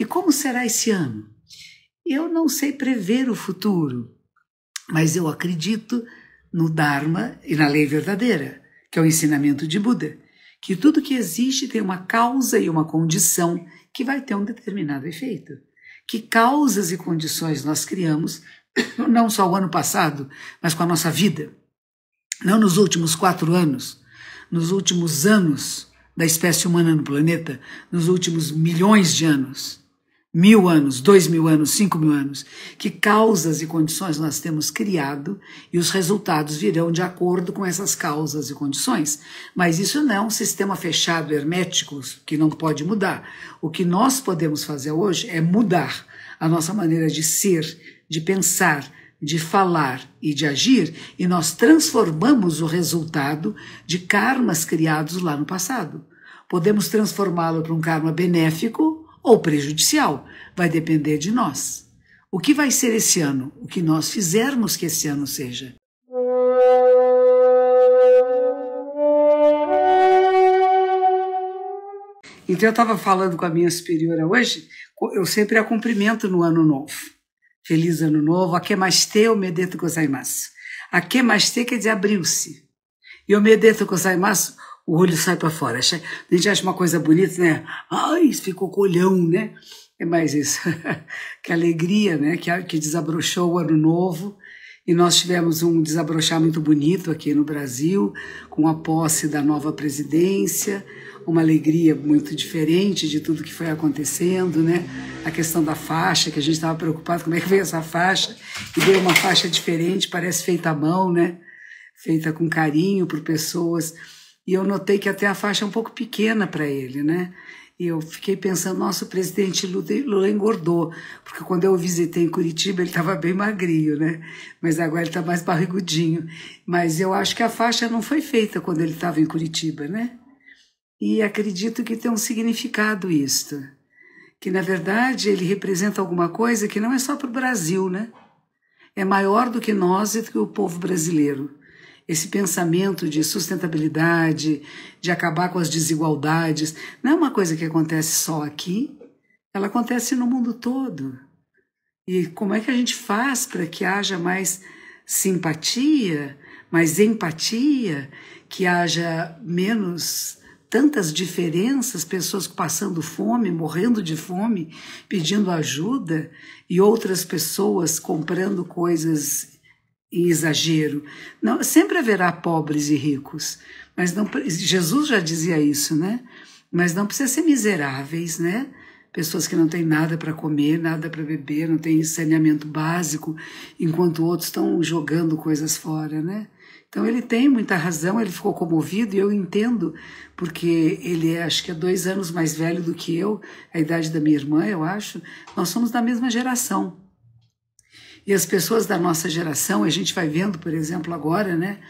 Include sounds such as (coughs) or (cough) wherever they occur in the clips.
E como será esse ano? Eu não sei prever o futuro, mas eu acredito no Dharma e na lei verdadeira, que é o ensinamento de Buda, que tudo que existe tem uma causa e uma condição que vai ter um determinado efeito. Que causas e condições nós criamos, (coughs) não só o ano passado, mas com a nossa vida. Não nos últimos quatro anos, nos últimos anos da espécie humana no planeta, nos últimos milhões de anos mil anos, dois mil anos, cinco mil anos, que causas e condições nós temos criado e os resultados virão de acordo com essas causas e condições. Mas isso não é um sistema fechado, hermético, que não pode mudar. O que nós podemos fazer hoje é mudar a nossa maneira de ser, de pensar, de falar e de agir, e nós transformamos o resultado de karmas criados lá no passado. Podemos transformá-lo para um karma benéfico ou prejudicial. Vai depender de nós. O que vai ser esse ano? O que nós fizermos que esse ano seja. Então eu estava falando com a minha superiora hoje, eu sempre a cumprimento no ano novo. Feliz ano novo, mais o medeto gozaimasu. Akemashite quer dizer abriu-se. E medeto gozaimasu o olho sai para fora. A gente acha uma coisa bonita, né? Ai, ficou com olhão, né? É mais isso. (laughs) que alegria, né? Que, que desabrochou o ano novo. E nós tivemos um desabrochar muito bonito aqui no Brasil, com a posse da nova presidência, uma alegria muito diferente de tudo que foi acontecendo, né? A questão da faixa, que a gente estava preocupado como é que veio essa faixa, e veio uma faixa diferente, parece feita à mão, né? Feita com carinho por pessoas e eu notei que até a faixa é um pouco pequena para ele, né? E eu fiquei pensando, nossa, o presidente Lula engordou, porque quando eu visitei em Curitiba ele estava bem magrinho, né? Mas agora ele está mais barrigudinho. Mas eu acho que a faixa não foi feita quando ele estava em Curitiba, né? E acredito que tem um significado isto, que na verdade ele representa alguma coisa que não é só para o Brasil, né? É maior do que nós e do que o povo brasileiro esse pensamento de sustentabilidade, de acabar com as desigualdades, não é uma coisa que acontece só aqui, ela acontece no mundo todo. E como é que a gente faz para que haja mais simpatia, mais empatia, que haja menos tantas diferenças, pessoas passando fome, morrendo de fome, pedindo ajuda, e outras pessoas comprando coisas em exagero. Não, sempre haverá pobres e ricos, mas não Jesus já dizia isso, né? Mas não precisa ser miseráveis, né? Pessoas que não têm nada para comer, nada para beber, não têm saneamento básico, enquanto outros estão jogando coisas fora, né? Então ele tem muita razão, ele ficou comovido e eu entendo, porque ele é, acho que é dois anos mais velho do que eu, a idade da minha irmã, eu acho. Nós somos da mesma geração. E as pessoas da nossa geração, a gente vai vendo, por exemplo, agora, né?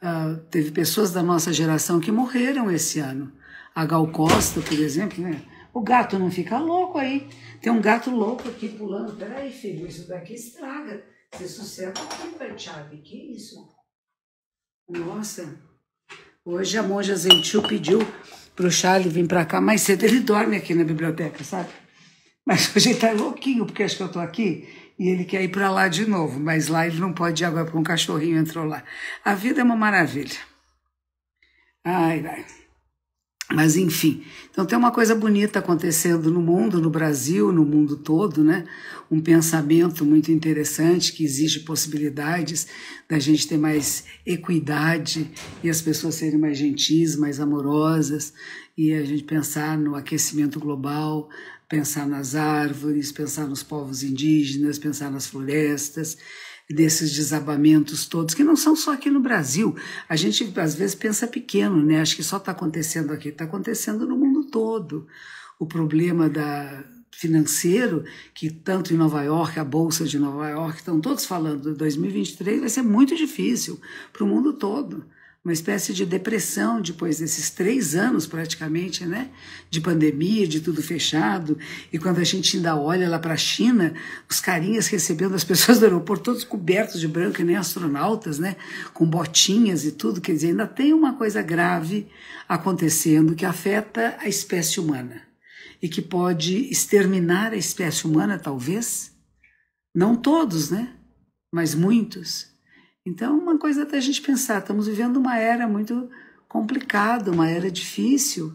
Uh, teve pessoas da nossa geração que morreram esse ano. A Gal Costa, por exemplo, né? O gato não fica louco aí. Tem um gato louco aqui pulando. Peraí, filho, isso daqui estraga. Você sossega aqui, pai Chave. Que isso? Nossa. Hoje a monja Zentil pediu pro Charlie vir pra cá mais cedo. Ele dorme aqui na biblioteca, sabe? Mas hoje ele tá louquinho, porque acho que eu tô aqui. E ele quer ir para lá de novo, mas lá ele não pode ir agora porque um cachorrinho entrou lá. A vida é uma maravilha. Ai, ai. Mas enfim, então tem uma coisa bonita acontecendo no mundo, no Brasil, no mundo todo, né? Um pensamento muito interessante que exige possibilidades da gente ter mais equidade e as pessoas serem mais gentis, mais amorosas, e a gente pensar no aquecimento global, pensar nas árvores, pensar nos povos indígenas, pensar nas florestas desses desabamentos todos, que não são só aqui no Brasil. A gente às vezes pensa pequeno, né? Acho que só está acontecendo aqui, está acontecendo no mundo todo. O problema da financeiro, que tanto em Nova York, a Bolsa de Nova York, estão todos falando, 2023 vai ser muito difícil para o mundo todo uma espécie de depressão depois desses três anos praticamente, né? De pandemia, de tudo fechado. E quando a gente ainda olha lá para a China, os carinhas recebendo as (laughs) pessoas do aeroporto, todos cobertos de branco, nem astronautas, né? Com botinhas e tudo. Quer dizer, ainda tem uma coisa grave acontecendo que afeta a espécie humana e que pode exterminar a espécie humana, talvez. Não todos, né? Mas muitos. Então, uma coisa é até a gente pensar, estamos vivendo uma era muito complicada, uma era difícil,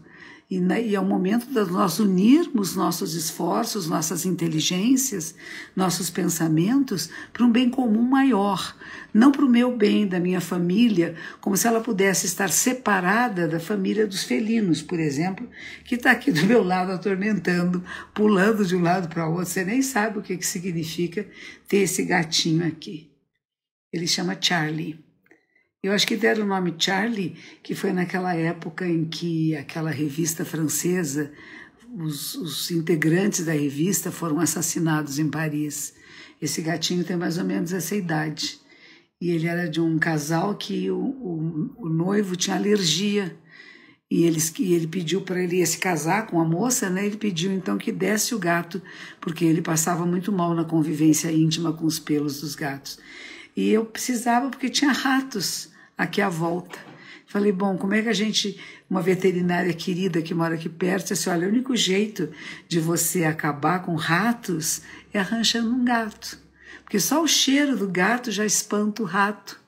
e, né, e é o momento de nós unirmos nossos esforços, nossas inteligências, nossos pensamentos para um bem comum maior, não para o meu bem, da minha família, como se ela pudesse estar separada da família dos felinos, por exemplo, que está aqui do meu lado atormentando, pulando de um lado para o outro, você nem sabe o que, que significa ter esse gatinho aqui. Ele chama Charlie. Eu acho que deram o nome Charlie, que foi naquela época em que aquela revista francesa, os, os integrantes da revista foram assassinados em Paris. Esse gatinho tem mais ou menos essa idade. E ele era de um casal que o, o, o noivo tinha alergia. E ele, e ele pediu para ele se casar com a moça, né? Ele pediu então que desse o gato, porque ele passava muito mal na convivência íntima com os pelos dos gatos. E eu precisava porque tinha ratos aqui à volta. Falei, bom, como é que a gente, uma veterinária querida que mora aqui perto, disse, olha, o único jeito de você acabar com ratos é arranjando um gato. Porque só o cheiro do gato já espanta o rato,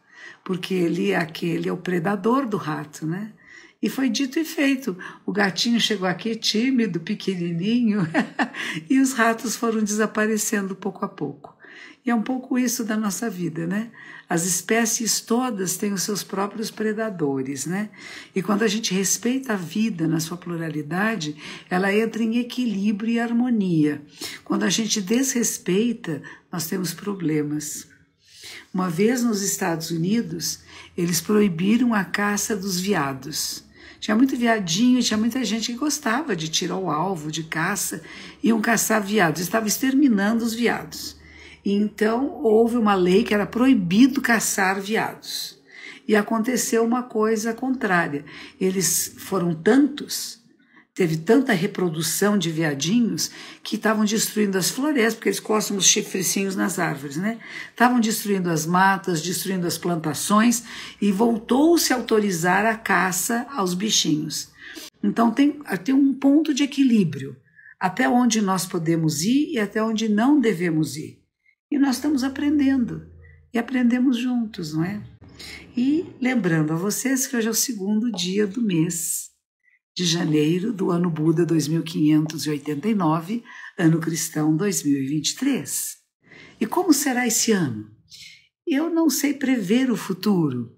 porque ele é aquele, é o predador do rato, né? E foi dito e feito. O gatinho chegou aqui tímido, pequenininho, (laughs) e os ratos foram desaparecendo pouco a pouco. E é um pouco isso da nossa vida, né? As espécies todas têm os seus próprios predadores, né? E quando a gente respeita a vida na sua pluralidade, ela entra em equilíbrio e harmonia. Quando a gente desrespeita, nós temos problemas. Uma vez nos Estados Unidos, eles proibiram a caça dos viados. Tinha muito viadinho, tinha muita gente que gostava de tirar o alvo, de caça, iam caçar viados, estava exterminando os viados então houve uma lei que era proibido caçar veados. E aconteceu uma coisa contrária. Eles foram tantos, teve tanta reprodução de veadinhos, que estavam destruindo as florestas, porque eles coçam os chifrecinhos nas árvores, né? Estavam destruindo as matas, destruindo as plantações, e voltou-se a autorizar a caça aos bichinhos. Então tem, tem um ponto de equilíbrio, até onde nós podemos ir e até onde não devemos ir. E nós estamos aprendendo e aprendemos juntos, não é? E lembrando a vocês que hoje é o segundo dia do mês de janeiro do ano Buda 2589, ano cristão 2023. E como será esse ano? Eu não sei prever o futuro,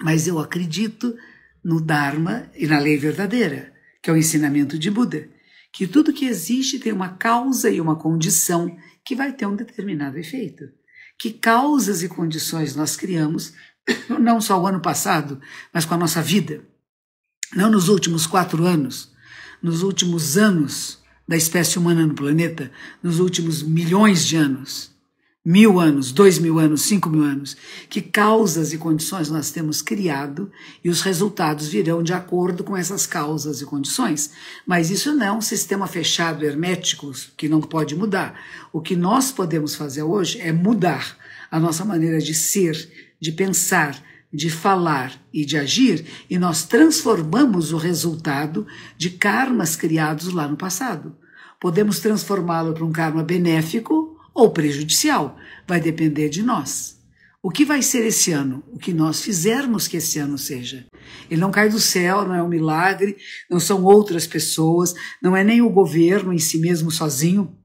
mas eu acredito no Dharma e na lei verdadeira, que é o ensinamento de Buda, que tudo que existe tem uma causa e uma condição que vai ter um determinado efeito. Que causas e condições nós criamos, (coughs) não só o ano passado, mas com a nossa vida. Não nos últimos quatro anos, nos últimos anos da espécie humana no planeta, nos últimos milhões de anos mil anos, dois mil anos, cinco mil anos, que causas e condições nós temos criado e os resultados virão de acordo com essas causas e condições. Mas isso não é um sistema fechado, hermético, que não pode mudar. O que nós podemos fazer hoje é mudar a nossa maneira de ser, de pensar, de falar e de agir, e nós transformamos o resultado de karmas criados lá no passado. Podemos transformá-lo para um karma benéfico ou prejudicial. Vai depender de nós. O que vai ser esse ano? O que nós fizermos que esse ano seja. Ele não cai do céu, não é um milagre, não são outras pessoas, não é nem o governo em si mesmo sozinho.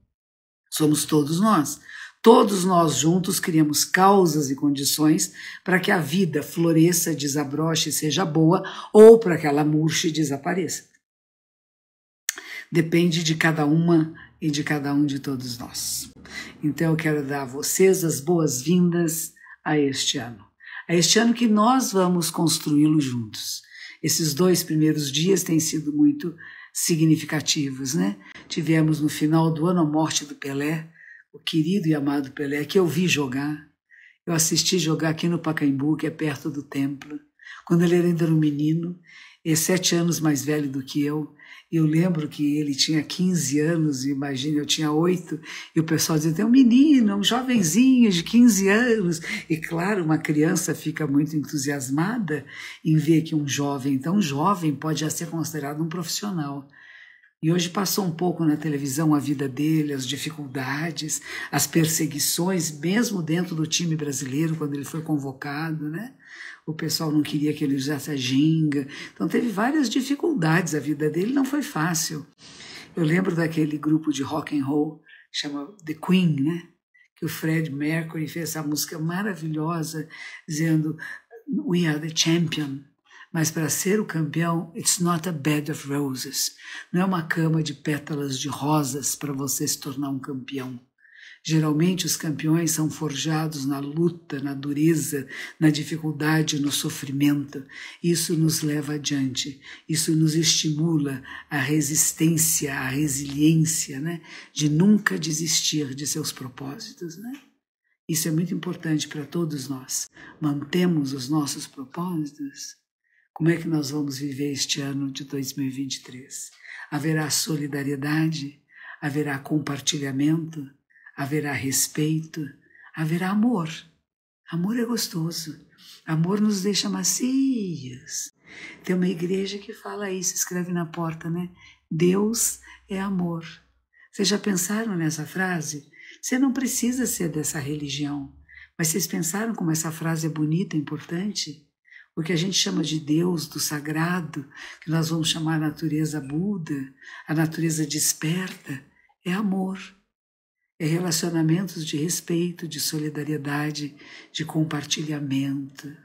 Somos todos nós. Todos nós juntos criamos causas e condições para que a vida floresça, desabroche, seja boa ou para que ela murche e desapareça. Depende de cada uma e de cada um de todos nós. Então eu quero dar a vocês as boas-vindas a este ano. A este ano que nós vamos construí-lo juntos. Esses dois primeiros dias têm sido muito significativos, né? Tivemos no final do ano a morte do Pelé, o querido e amado Pelé, que eu vi jogar. Eu assisti jogar aqui no Pacaembu, que é perto do templo, quando ele ainda era um menino é sete anos mais velho do que eu. Eu lembro que ele tinha 15 anos, imagina, eu tinha oito, e o pessoal dizia, tem um menino, um jovenzinho de 15 anos. E claro, uma criança fica muito entusiasmada em ver que um jovem tão jovem pode já ser considerado um profissional. E hoje passou um pouco na televisão a vida dele, as dificuldades, as perseguições, mesmo dentro do time brasileiro, quando ele foi convocado, né? o pessoal não queria que ele usasse a ginga. Então teve várias dificuldades, a vida dele não foi fácil. Eu lembro daquele grupo de rock and roll, chama The Queen, né? Que o Fred Mercury fez essa música maravilhosa dizendo We are the champion. Mas para ser o campeão, it's not a bed of roses. Não é uma cama de pétalas de rosas para você se tornar um campeão. Geralmente, os campeões são forjados na luta, na dureza, na dificuldade, no sofrimento. Isso nos leva adiante, isso nos estimula a resistência, a resiliência, né? de nunca desistir de seus propósitos. Né? Isso é muito importante para todos nós. Mantemos os nossos propósitos. Como é que nós vamos viver este ano de 2023? Haverá solidariedade? Haverá compartilhamento? haverá respeito, haverá amor. Amor é gostoso. Amor nos deixa macios. Tem uma igreja que fala isso, escreve na porta, né? Deus é amor. Vocês já pensaram nessa frase? Você não precisa ser dessa religião, mas vocês pensaram como essa frase é bonita, importante? O que a gente chama de Deus, do sagrado, que nós vamos chamar a natureza Buda, a natureza desperta, é amor é relacionamentos de respeito, de solidariedade, de compartilhamento.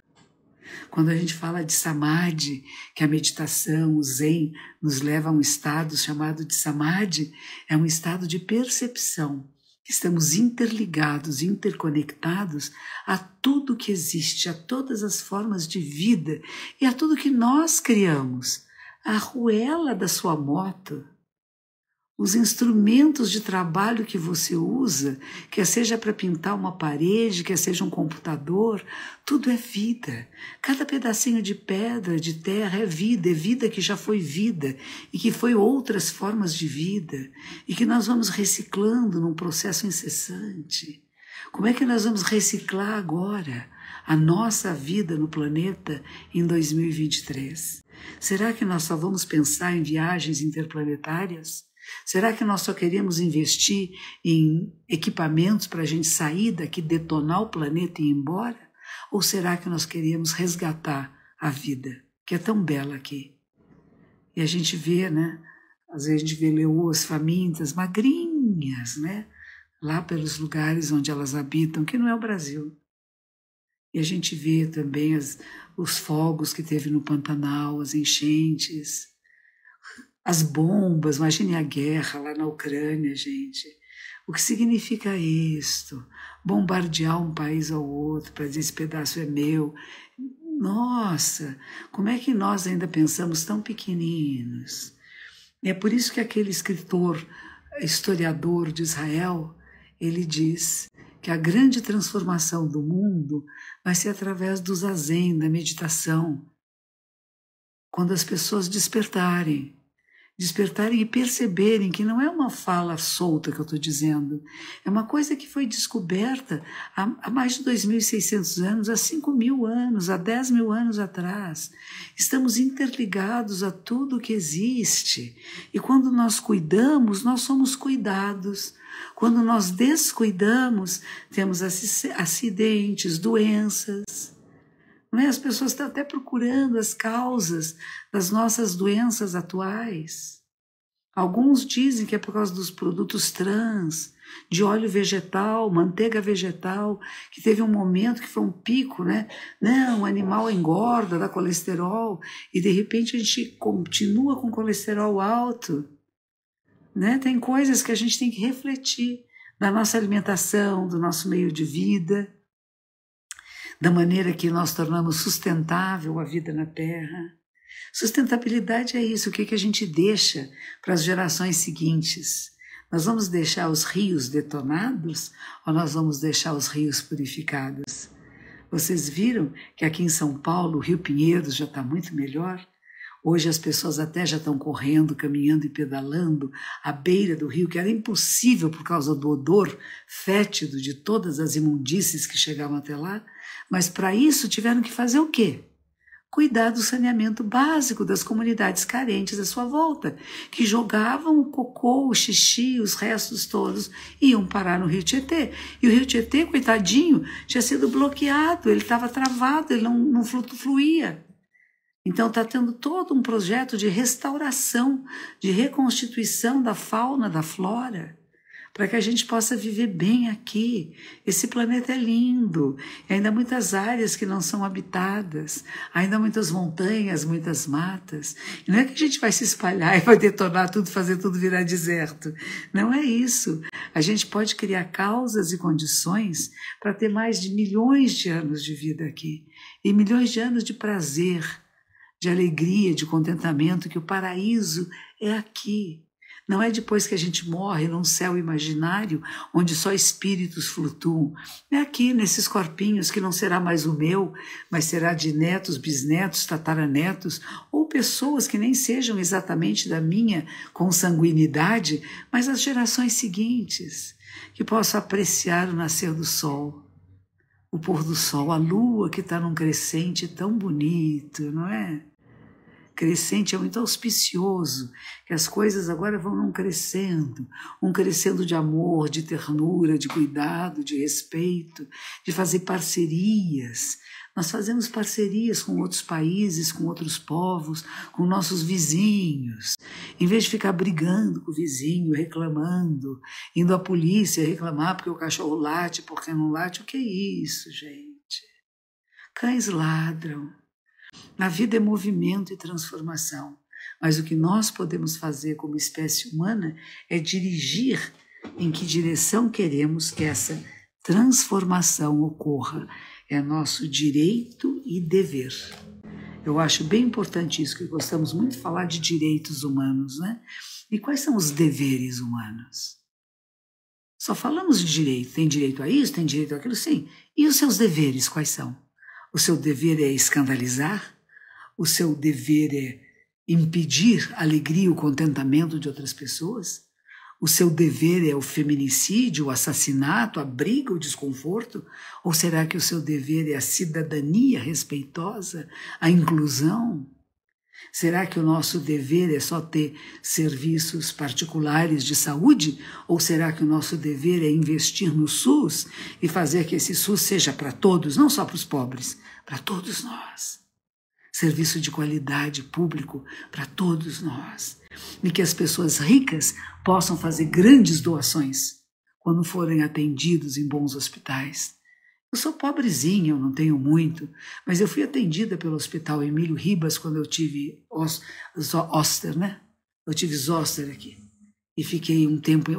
Quando a gente fala de samadhi, que a meditação, o zen, nos leva a um estado chamado de samadhi, é um estado de percepção. Estamos interligados, interconectados a tudo que existe, a todas as formas de vida e a tudo que nós criamos. A ruela da sua moto os instrumentos de trabalho que você usa, quer seja para pintar uma parede, quer seja um computador, tudo é vida. Cada pedacinho de pedra, de terra é vida, é vida que já foi vida e que foi outras formas de vida e que nós vamos reciclando num processo incessante. Como é que nós vamos reciclar agora a nossa vida no planeta em 2023? Será que nós só vamos pensar em viagens interplanetárias? Será que nós só queremos investir em equipamentos para a gente sair daqui, detonar o planeta e ir embora? Ou será que nós queremos resgatar a vida, que é tão bela aqui? E a gente vê, né? Às vezes a gente vê leoas famintas, magrinhas, né? Lá pelos lugares onde elas habitam, que não é o Brasil. E a gente vê também as, os fogos que teve no Pantanal, as enchentes as bombas, imagine a guerra lá na Ucrânia, gente. O que significa isto? Bombardear um país ao outro para dizer esse pedaço é meu. Nossa, como é que nós ainda pensamos tão pequeninos? É por isso que aquele escritor, historiador de Israel, ele diz que a grande transformação do mundo vai ser através do zazen, da meditação. Quando as pessoas despertarem, despertarem e perceberem que não é uma fala solta que eu estou dizendo, é uma coisa que foi descoberta há, há mais de 2.600 anos, há 5 mil anos, há 10 mil anos atrás. Estamos interligados a tudo que existe e quando nós cuidamos, nós somos cuidados. Quando nós descuidamos, temos acidentes, doenças é As pessoas estão até procurando as causas das nossas doenças atuais. Alguns dizem que é por causa dos produtos trans, de óleo vegetal, manteiga vegetal, que teve um momento que foi um pico, né? Não, o animal engorda, dá colesterol, e de repente a gente continua com colesterol alto. Né? Tem coisas que a gente tem que refletir da nossa alimentação, do nosso meio de vida da maneira que nós tornamos sustentável a vida na Terra. Sustentabilidade é isso, o que, que a gente deixa para as gerações seguintes. Nós vamos deixar os rios detonados ou nós vamos deixar os rios purificados? Vocês viram que aqui em São Paulo, o Rio Pinheiros já está muito melhor? Hoje as pessoas até já estão correndo, caminhando e pedalando à beira do rio, que era impossível por causa do odor fétido de todas as imundícies que chegavam até lá. Mas para isso tiveram que fazer o quê? Cuidar do saneamento básico das comunidades carentes à sua volta, que jogavam o cocô, o xixi, os restos todos e iam parar no Rio Tietê. E o Rio Tietê, coitadinho, tinha sido bloqueado, ele estava travado, ele não, não fluía. Então está tendo todo um projeto de restauração, de reconstituição da fauna, da flora, para que a gente possa viver bem aqui. Esse planeta é lindo, e ainda muitas áreas que não são habitadas, ainda muitas montanhas, muitas matas. E não é que a gente vai se espalhar (laughs) e vai detonar tudo, fazer tudo virar deserto. Não é isso. A gente pode criar causas e condições para ter mais de milhões de anos de vida aqui e milhões de anos de prazer de alegria, de contentamento, que o paraíso é aqui. Não é depois que a gente morre num céu imaginário onde só espíritos flutuam. É aqui, nesses corpinhos que não será mais o meu, mas será de netos, bisnetos, tataranetos ou pessoas que nem sejam exatamente da minha consanguinidade, mas as gerações seguintes, que posso apreciar o nascer do sol o pôr do sol, a lua que está num crescente tão bonito, não é? Crescente é muito auspicioso, que as coisas agora vão num crescendo, um crescendo de amor, de ternura, de cuidado, de respeito, de fazer parcerias, nós fazemos parcerias com outros países, com outros povos, com nossos vizinhos. Em vez de ficar brigando com o vizinho, reclamando, indo à polícia reclamar porque o cachorro late, porque não late, o que é isso, gente? Cães ladram. A vida é movimento e transformação, mas o que nós podemos fazer como espécie humana é dirigir em que direção queremos que essa transformação ocorra é nosso direito e dever. Eu acho bem importante isso, que gostamos muito de falar de direitos humanos, né? E quais são os deveres humanos? Só falamos de direito. Tem direito a isso, tem direito àquilo, sim. E os seus deveres, quais são? O seu dever é escandalizar? O seu dever é impedir a alegria e o contentamento de outras pessoas? O seu dever é o feminicídio, o assassinato, a briga, o desconforto? Ou será que o seu dever é a cidadania respeitosa, a inclusão? Será que o nosso dever é só ter serviços particulares de saúde? Ou será que o nosso dever é investir no SUS e fazer que esse SUS seja para todos, não só para os pobres, para todos nós? Serviço de qualidade público para todos nós e que as pessoas ricas possam fazer grandes doações quando forem atendidos em bons hospitais. Eu sou pobrezinha, eu não tenho muito, mas eu fui atendida pelo Hospital Emílio Ribas quando eu tive os, zoster, né? Eu tive zoster aqui e fiquei um tempo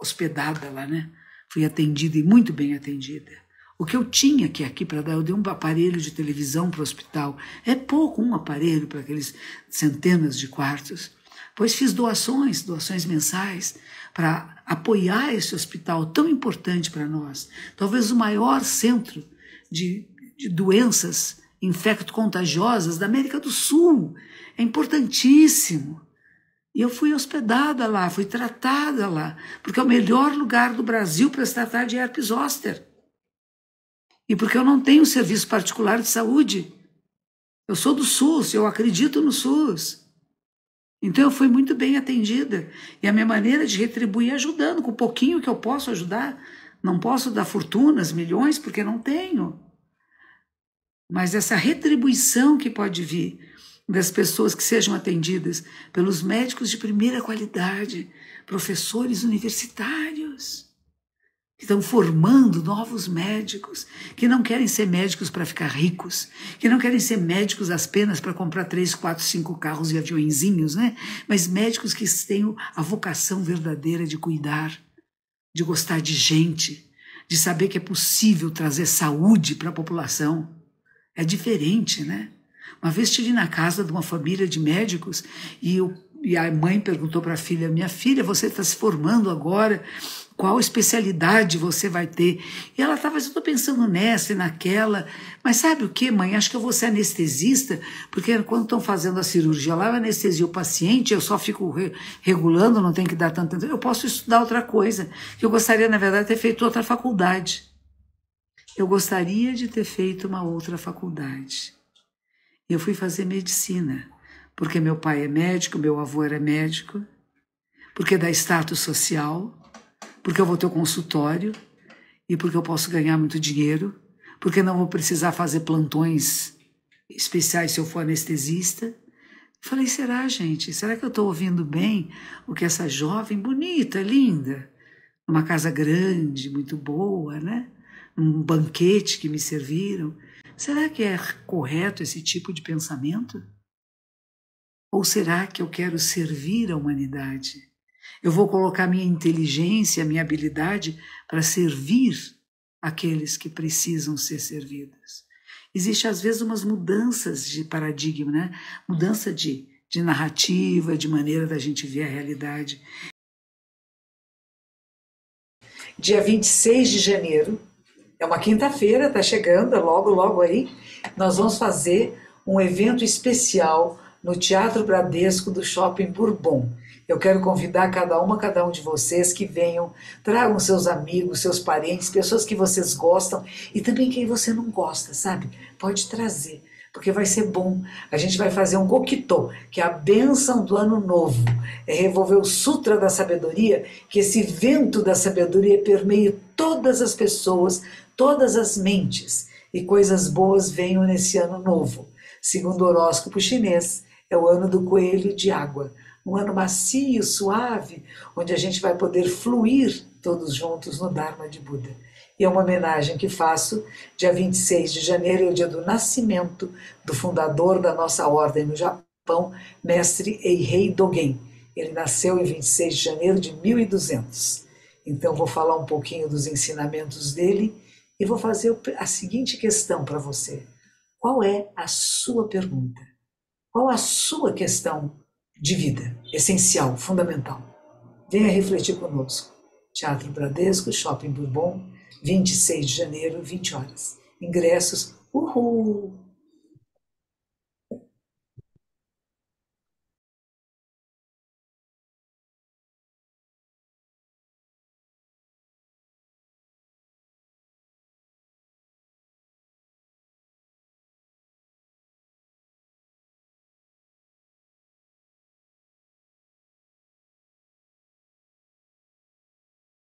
hospedada lá, né? Fui atendida e muito bem atendida. O que eu tinha que aqui para dar, eu dei um aparelho de televisão para o hospital. É pouco um aparelho para aqueles centenas de quartos. Pois fiz doações, doações mensais, para apoiar esse hospital tão importante para nós. Talvez o maior centro de, de doenças infecto-contagiosas da América do Sul. É importantíssimo. E eu fui hospedada lá, fui tratada lá, porque é o melhor lugar do Brasil para se tratar de herpes zoster e porque eu não tenho serviço particular de saúde. Eu sou do SUS, eu acredito no SUS. Então eu fui muito bem atendida. E a minha maneira de retribuir é ajudando, com o pouquinho que eu posso ajudar. Não posso dar fortunas, milhões, porque não tenho. Mas essa retribuição que pode vir das pessoas que sejam atendidas pelos médicos de primeira qualidade, professores universitários estão formando novos médicos, que não querem ser médicos para ficar ricos, que não querem ser médicos apenas para comprar três, quatro, cinco carros e aviõezinhos, né? Mas médicos que tenham a vocação verdadeira de cuidar, de gostar de gente, de saber que é possível trazer saúde para a população. É diferente, né? Uma vez estive na casa de uma família de médicos e eu e a mãe perguntou para a filha: Minha filha, você está se formando agora qual especialidade você vai ter. E ela estava, assim, eu estou pensando nessa e naquela, mas sabe o que, mãe? Acho que eu vou ser anestesista, porque quando estão fazendo a cirurgia lá, eu anestesia o paciente, eu só fico re regulando, não tem que dar tanto tempo. Eu posso estudar outra coisa, que eu gostaria, na verdade, de ter feito outra faculdade. Eu gostaria de ter feito uma outra faculdade. Eu fui fazer medicina, porque meu pai é médico, meu avô era médico, porque da status social, porque eu vou ter um consultório e porque eu posso ganhar muito dinheiro, porque não vou precisar fazer plantões especiais se eu for anestesista. Falei, será, gente? Será que eu estou ouvindo bem o que essa jovem, bonita, linda, numa casa grande, muito boa, né? um banquete que me serviram. Será que é correto esse tipo de pensamento? Ou será que eu quero servir a humanidade? Eu vou colocar minha inteligência, minha habilidade para servir aqueles que precisam ser servidos. Existe às vezes umas mudanças de paradigma, né? Mudança de, de narrativa, de maneira da gente ver a realidade. Dia 26 de janeiro, é uma quinta-feira, está chegando, é logo, logo aí, nós vamos fazer um evento especial no Teatro Bradesco do Shopping Bourbon. Eu quero convidar cada uma, cada um de vocês que venham, tragam seus amigos, seus parentes, pessoas que vocês gostam e também quem você não gosta, sabe? Pode trazer, porque vai ser bom. A gente vai fazer um Gokito, que é a bênção do ano novo. É revolver o Sutra da Sabedoria, que esse vento da sabedoria permeie todas as pessoas, todas as mentes. E coisas boas venham nesse ano novo. Segundo o horóscopo chinês, é o ano do coelho de água um ano macio, suave, onde a gente vai poder fluir todos juntos no Dharma de Buda. E é uma homenagem que faço dia 26 de janeiro, é o dia do nascimento do fundador da nossa ordem no Japão, mestre Eihei Dogen. Ele nasceu em 26 de janeiro de 1200. Então vou falar um pouquinho dos ensinamentos dele e vou fazer a seguinte questão para você. Qual é a sua pergunta? Qual a sua questão de vida, essencial, fundamental. Venha refletir conosco. Teatro Bradesco, Shopping Bourbon, 26 de janeiro, 20 horas. Ingressos, uhul!